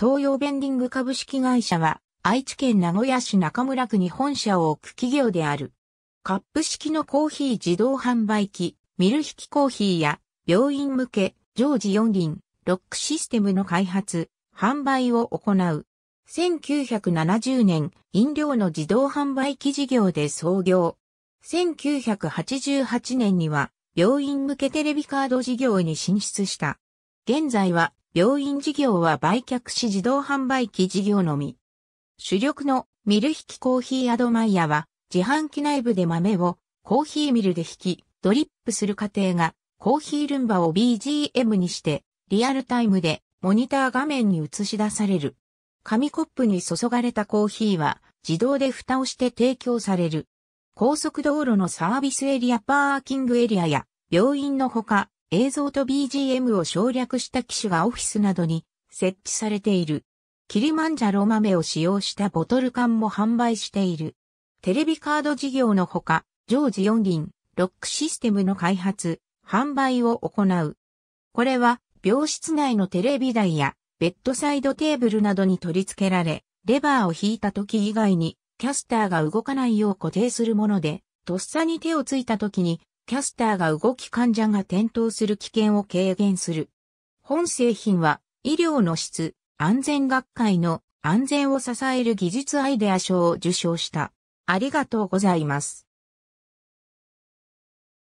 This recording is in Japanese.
東洋ベンディング株式会社は、愛知県名古屋市中村区に本社を置く企業である。カップ式のコーヒー自動販売機、ミル引きコーヒーや、病院向け、常時4輪、ロックシステムの開発、販売を行う。1970年、飲料の自動販売機事業で創業。1988年には、病院向けテレビカード事業に進出した。現在は、病院事業は売却し自動販売機事業のみ。主力のミル引きコーヒーアドマイヤは自販機内部で豆をコーヒーミルで引き、ドリップする過程がコーヒールンバを BGM にしてリアルタイムでモニター画面に映し出される。紙コップに注がれたコーヒーは自動で蓋をして提供される。高速道路のサービスエリアパーキングエリアや病院のほか映像と BGM を省略した機種がオフィスなどに設置されている。キリマンジャロ豆を使用したボトル缶も販売している。テレビカード事業のほか、常時4輪、ロックシステムの開発、販売を行う。これは、病室内のテレビ台や、ベッドサイドテーブルなどに取り付けられ、レバーを引いた時以外に、キャスターが動かないよう固定するもので、とっさに手をついた時にキャスターが動き患者が転倒する危険を軽減する。本製品は医療の質、安全学会の安全を支える技術アイデア賞を受賞した。ありがとうございます。